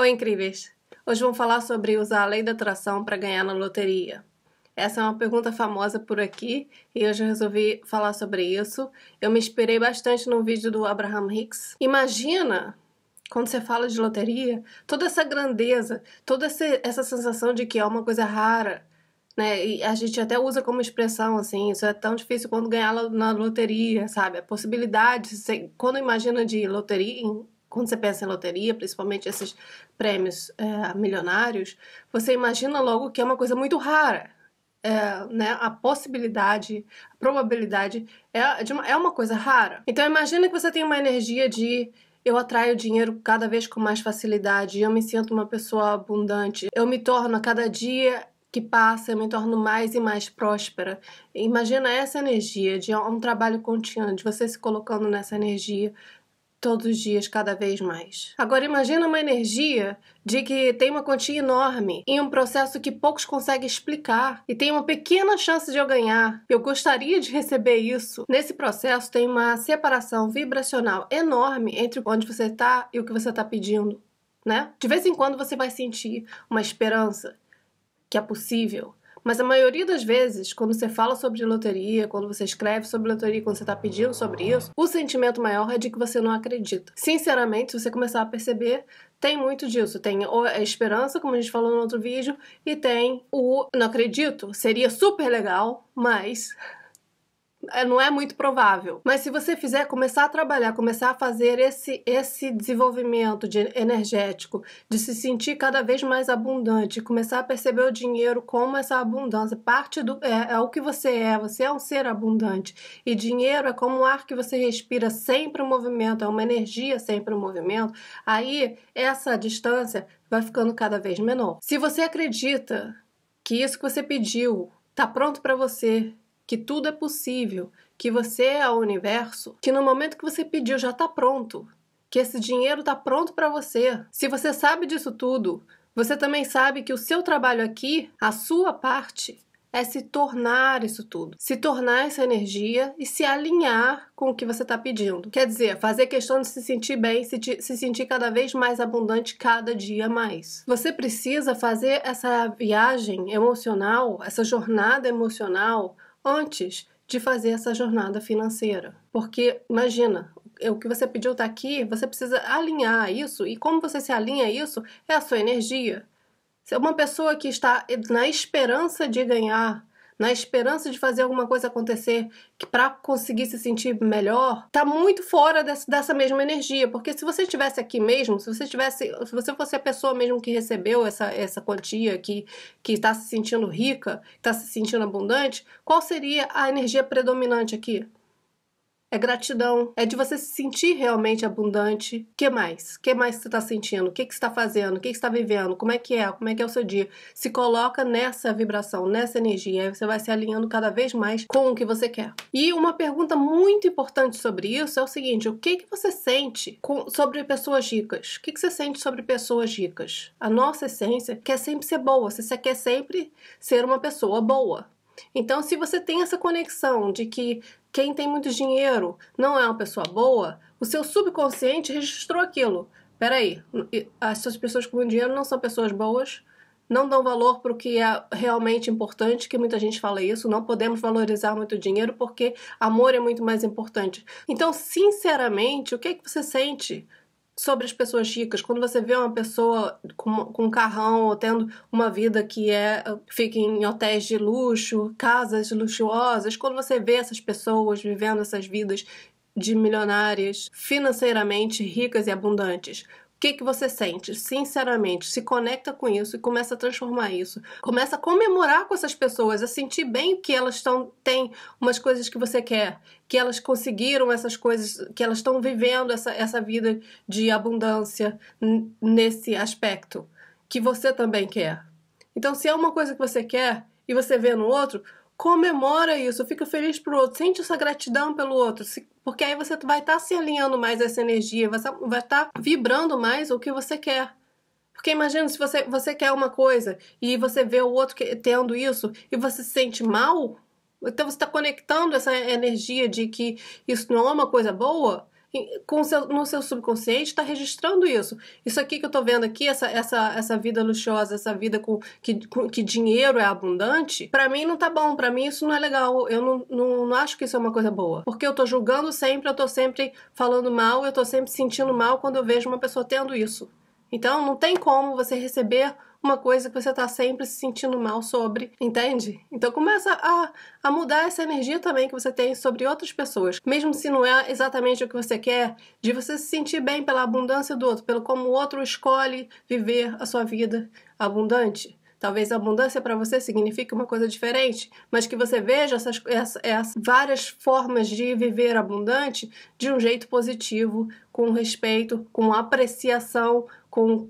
Oi, incríveis! Hoje vamos falar sobre usar a lei da atração para ganhar na loteria. Essa é uma pergunta famosa por aqui e hoje eu resolvi falar sobre isso. Eu me inspirei bastante no vídeo do Abraham Hicks. Imagina quando você fala de loteria, toda essa grandeza, toda essa sensação de que é uma coisa rara, né? E a gente até usa como expressão assim, isso é tão difícil quando ganhar na loteria, sabe? A possibilidade, você, quando imagina de loteria, quando você pensa em loteria, principalmente esses prêmios é, milionários, você imagina logo que é uma coisa muito rara. É, né, a possibilidade, a probabilidade é, de uma, é uma coisa rara. Então imagina que você tem uma energia de eu atraio dinheiro cada vez com mais facilidade, eu me sinto uma pessoa abundante, eu me torno a cada dia que passa, eu me torno mais e mais próspera. Imagina essa energia de é um trabalho contínuo, de você se colocando nessa energia, todos os dias, cada vez mais. Agora imagina uma energia de que tem uma quantia enorme em um processo que poucos conseguem explicar e tem uma pequena chance de eu ganhar. Eu gostaria de receber isso. Nesse processo tem uma separação vibracional enorme entre onde você está e o que você está pedindo, né? De vez em quando você vai sentir uma esperança que é possível, mas a maioria das vezes, quando você fala sobre loteria, quando você escreve sobre loteria, quando você está pedindo sobre isso, o sentimento maior é de que você não acredita. Sinceramente, se você começar a perceber, tem muito disso. Tem a esperança, como a gente falou no outro vídeo, e tem o não acredito. Seria super legal, mas é, não é muito provável. Mas se você fizer, começar a trabalhar, começar a fazer esse, esse desenvolvimento de energético, de se sentir cada vez mais abundante, começar a perceber o dinheiro como essa abundância, parte do é, é o que você é, você é um ser abundante e dinheiro é como o ar que você respira, sempre em movimento, é uma energia sempre em movimento. Aí essa distância vai ficando cada vez menor. Se você acredita que isso que você pediu está pronto para você, que tudo é possível, que você é o universo, que no momento que você pediu já está pronto, que esse dinheiro está pronto para você. Se você sabe disso tudo, você também sabe que o seu trabalho aqui, a sua parte, é se tornar isso tudo, se tornar essa energia e se alinhar com o que você está pedindo. Quer dizer, fazer questão de se sentir bem, se, se sentir cada vez mais abundante cada dia mais. Você precisa fazer essa viagem emocional, essa jornada emocional antes de fazer essa jornada financeira. Porque, imagina, é o que você pediu está aqui, você precisa alinhar isso, e como você se alinha isso é a sua energia. Se é uma pessoa que está na esperança de ganhar na esperança de fazer alguma coisa acontecer que para conseguir se sentir melhor, tá muito fora dessa, dessa mesma energia. Porque se você estivesse aqui mesmo, se você tivesse, se você fosse a pessoa mesmo que recebeu essa, essa quantia, que está se sentindo rica, está se sentindo abundante, qual seria a energia predominante aqui? é gratidão, é de você se sentir realmente abundante. O que mais? O que mais você está sentindo? O que, que você está fazendo? O que, que você está vivendo? Como é que é? Como é que é o seu dia? Se coloca nessa vibração, nessa energia, aí você vai se alinhando cada vez mais com o que você quer. E uma pergunta muito importante sobre isso é o seguinte: o que, que você sente com, sobre pessoas ricas? O que, que você sente sobre pessoas ricas? A nossa essência quer sempre ser boa, você quer sempre ser uma pessoa boa. Então, se você tem essa conexão de que quem tem muito dinheiro não é uma pessoa boa, o seu subconsciente registrou aquilo. Peraí, essas pessoas com muito dinheiro não são pessoas boas, não dão valor para o que é realmente importante, que muita gente fala isso, não podemos valorizar muito dinheiro porque amor é muito mais importante. Então, sinceramente, o que é que você sente? sobre as pessoas ricas, quando você vê uma pessoa com, com um carrão ou tendo uma vida que é ah, fica em hotéis de luxo, casas luxuosas, quando você vê essas pessoas vivendo essas vidas de milionárias financeiramente ricas e abundantes, que, que você sente? Sinceramente, se conecta com isso e começa a transformar isso. Começa a comemorar com essas pessoas, a sentir bem que elas estão têm umas coisas que você quer, que elas conseguiram essas coisas, que elas estão vivendo essa, essa vida de abundância nesse aspecto que você também quer. Então, se é uma coisa que você quer e você vê no outro, comemora isso, fica feliz pro outro, sente essa gratidão pelo outro, porque aí você vai estar tá se alinhando mais essa energia, vai estar tá, tá vibrando mais o que você quer. Porque imagina se você, você quer uma coisa e você vê o outro que, tendo isso e você se sente mal, então você está conectando essa energia de que isso não é uma coisa boa com seu, no seu subconsciente está registrando isso. Isso aqui que eu estou vendo aqui, essa, essa, essa vida luxuosa, essa vida com que, com, que dinheiro é abundante, para mim não tá bom, para mim isso não é legal. Eu não, não, não, acho que isso é uma coisa boa. Porque eu estou julgando sempre, eu estou sempre falando mal, eu estou sempre sentindo mal quando eu vejo uma pessoa tendo isso. Então não tem como você receber uma coisa que você está sempre se sentindo mal sobre, entende? Então começa a, a mudar essa energia também que você tem sobre outras pessoas, mesmo se não é exatamente o que você quer, de você se sentir bem pela abundância do outro, pelo como o outro escolhe viver a sua vida abundante. Talvez abundância para você signifique uma coisa diferente, mas que você veja essas, essas, essas, várias formas de viver abundante de um jeito positivo, com respeito, com apreciação, com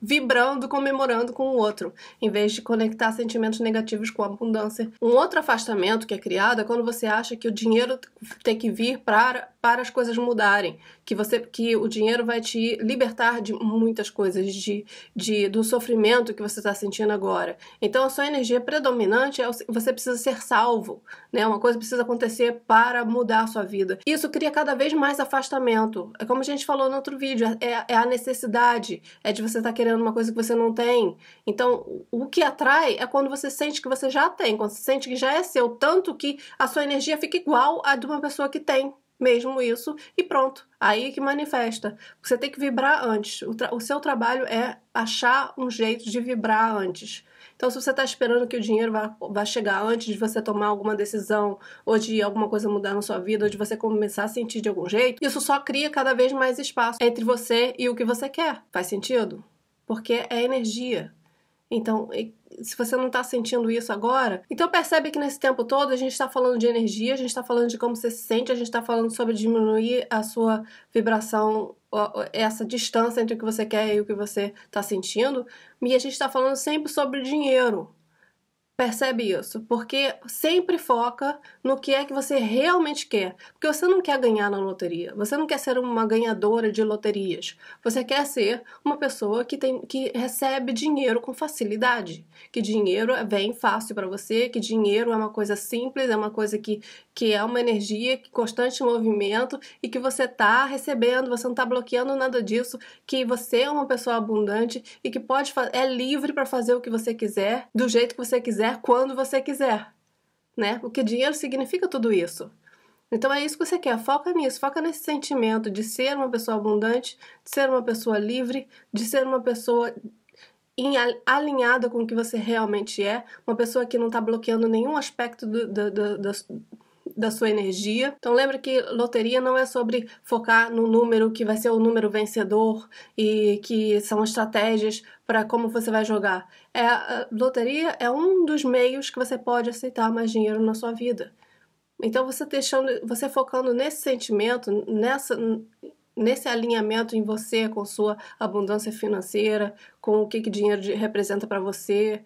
vibrando, comemorando com o outro, em vez de conectar sentimentos negativos com a abundância. Um outro afastamento que é criado é quando você acha que o dinheiro tem que vir para para as coisas mudarem, que você que o dinheiro vai te libertar de muitas coisas, de, de do sofrimento que você está sentindo agora. Então a sua energia predominante é você precisa ser salvo, né? Uma coisa precisa acontecer para mudar a sua vida. Isso cria cada vez mais afastamento. É como a gente falou no outro vídeo, é, é, é a necessidade, é de você estar tá querendo uma coisa que você não tem. Então o que atrai é quando você sente que você já tem, quando você sente que já é seu, tanto que a sua energia fica igual à de uma pessoa que tem mesmo isso e pronto. Aí é que manifesta. Você tem que vibrar antes. O, o seu trabalho é achar um jeito de vibrar antes. Então, se você está esperando que o dinheiro vá, vá chegar antes de você tomar alguma decisão, ou de alguma coisa mudar na sua vida, ou de você começar a sentir de algum jeito, isso só cria cada vez mais espaço entre você e o que você quer. Faz sentido? Porque é energia. Então, se você não está sentindo isso agora, então percebe que nesse tempo todo a gente está falando de energia, a gente está falando de como você se sente, a gente está falando sobre diminuir a sua vibração, essa distância entre o que você quer e o que você está sentindo. E a gente está falando sempre sobre dinheiro, Percebe isso? Porque sempre foca no que é que você realmente quer. Porque você não quer ganhar na loteria. Você não quer ser uma ganhadora de loterias. Você quer ser uma pessoa que, tem, que recebe dinheiro com facilidade. Que dinheiro vem fácil para você, que dinheiro é uma coisa simples, é uma coisa que que é uma energia constante movimento e que você está recebendo, você não está bloqueando nada disso, que você é uma pessoa abundante e que pode é livre para fazer o que você quiser, do jeito que você quiser, quando você quiser. Né? O que dinheiro significa tudo isso. Então é isso que você quer, foca nisso, foca nesse sentimento de ser uma pessoa abundante, de ser uma pessoa livre, de ser uma pessoa alinhada com o que você realmente é, uma pessoa que não está bloqueando nenhum aspecto do, do, do, da sua energia. Então lembra que loteria não é sobre focar no número que vai ser o número vencedor e que são estratégias para como você vai jogar. É, a loteria é um dos meios que você pode aceitar mais dinheiro na sua vida. Então você deixando, você focando nesse sentimento, nessa nesse alinhamento em você com sua abundância financeira, com o que, que dinheiro representa para você,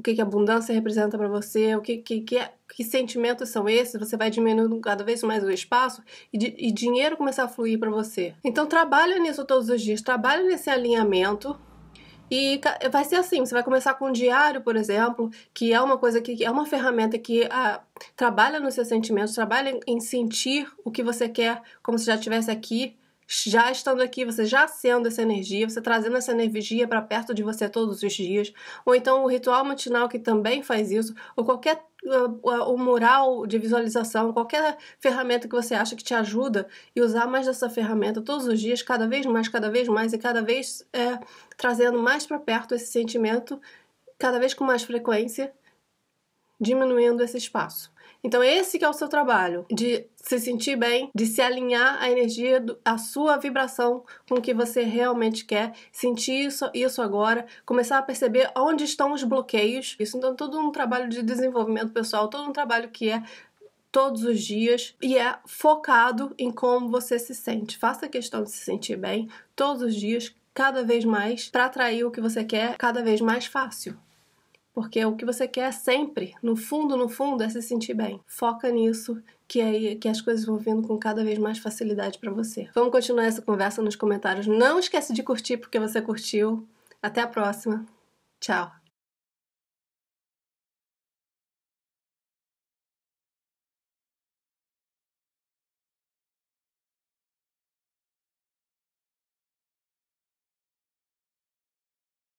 o que, que abundância representa para você, o que, que, que, é, que, sentimentos são esses, você vai diminuindo cada vez mais o espaço e, e dinheiro começar a fluir para você. Então trabalha nisso todos os dias, trabalha nesse alinhamento. E vai ser assim, você vai começar com um diário, por exemplo, que é uma coisa que, que é uma ferramenta que ah, trabalha nos seus sentimentos, trabalha em sentir o que você quer, como se já estivesse aqui já estando aqui, você já sendo essa energia, você trazendo essa energia para perto de você todos os dias, ou então o ritual matinal que também faz isso, ou qualquer ah, ah, o mural de visualização, qualquer ferramenta que você acha que te ajuda e usar mais dessa ferramenta todos os dias, cada vez mais, cada vez mais e cada vez é, trazendo mais para perto esse sentimento, cada vez com mais frequência diminuindo esse espaço. Então esse que é o seu trabalho, de se sentir bem, de se alinhar a energia, a sua vibração com o que você realmente quer, sentir isso, isso agora, começar a perceber onde estão os bloqueios. Isso então é todo um trabalho de desenvolvimento pessoal, todo um trabalho que é todos os dias e é focado em como você se sente. Faça questão de se sentir bem todos os dias, cada vez mais, para atrair o que você quer cada vez mais fácil. Porque o que você quer sempre, no fundo, no fundo, é se sentir bem. Foca nisso que, aí, que as coisas vão vindo com cada vez mais facilidade para você. Vamos continuar essa conversa nos comentários. Não esquece de curtir porque você curtiu. Até a próxima. Tchau.